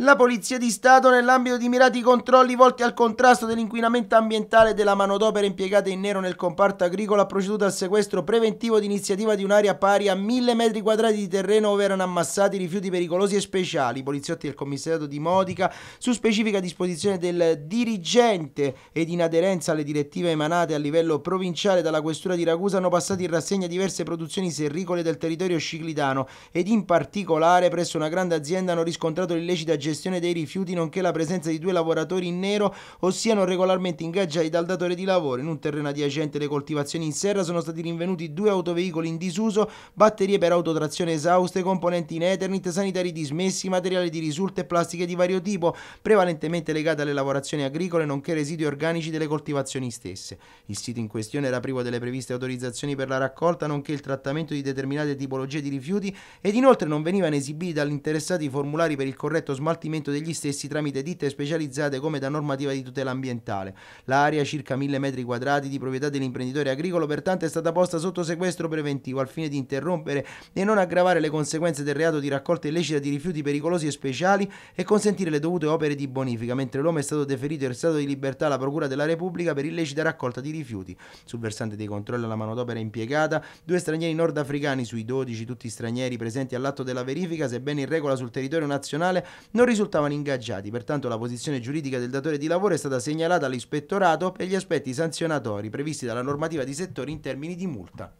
La Polizia di Stato, nell'ambito di mirati controlli volti al contrasto dell'inquinamento ambientale e della manodopera impiegata in nero nel comparto agricolo, ha proceduto al sequestro preventivo d'iniziativa di un'area pari a 1000 m2 di terreno dove erano ammassati rifiuti pericolosi e speciali. I poliziotti del commissariato di Modica, su specifica disposizione del dirigente ed in aderenza alle direttive emanate a livello provinciale dalla Questura di Ragusa, hanno passato in rassegna diverse produzioni serricole del territorio sciclitano ed in particolare presso una grande azienda hanno riscontrato l'illecita gestione gestione dei rifiuti, nonché la presenza di due lavoratori in nero, ossia non regolarmente ingaggiati dal datore di lavoro. In un terreno adiacente alle coltivazioni in serra sono stati rinvenuti due autoveicoli in disuso, batterie per autotrazione esauste, componenti in Ethernet, sanitari dismessi, materiali di risulta e plastiche di vario tipo, prevalentemente legate alle lavorazioni agricole, nonché residui organici delle coltivazioni stesse. Il sito in questione era privo delle previste autorizzazioni per la raccolta, nonché il trattamento di determinate tipologie di rifiuti ed inoltre non venivano esibiti dagli interessati i formulari per il corretto smaltimento smaltimento degli stessi tramite ditte specializzate come da normativa di tutela ambientale. L'area, circa 1000 metri quadrati, di proprietà dell'imprenditore agricolo, pertanto è stata posta sotto sequestro preventivo al fine di interrompere e non aggravare le conseguenze del reato di raccolta illecita di rifiuti pericolosi e speciali e consentire le dovute opere di bonifica, mentre l'uomo è stato deferito in stato di libertà alla Procura della Repubblica per illecita raccolta di rifiuti. Sul versante dei controlli alla manodopera impiegata, due stranieri nordafricani sui 12, tutti stranieri presenti all'atto della verifica, sebbene in regola sul territorio nazionale, non non risultavano ingaggiati, pertanto la posizione giuridica del datore di lavoro è stata segnalata all'ispettorato per gli aspetti sanzionatori previsti dalla normativa di settore in termini di multa.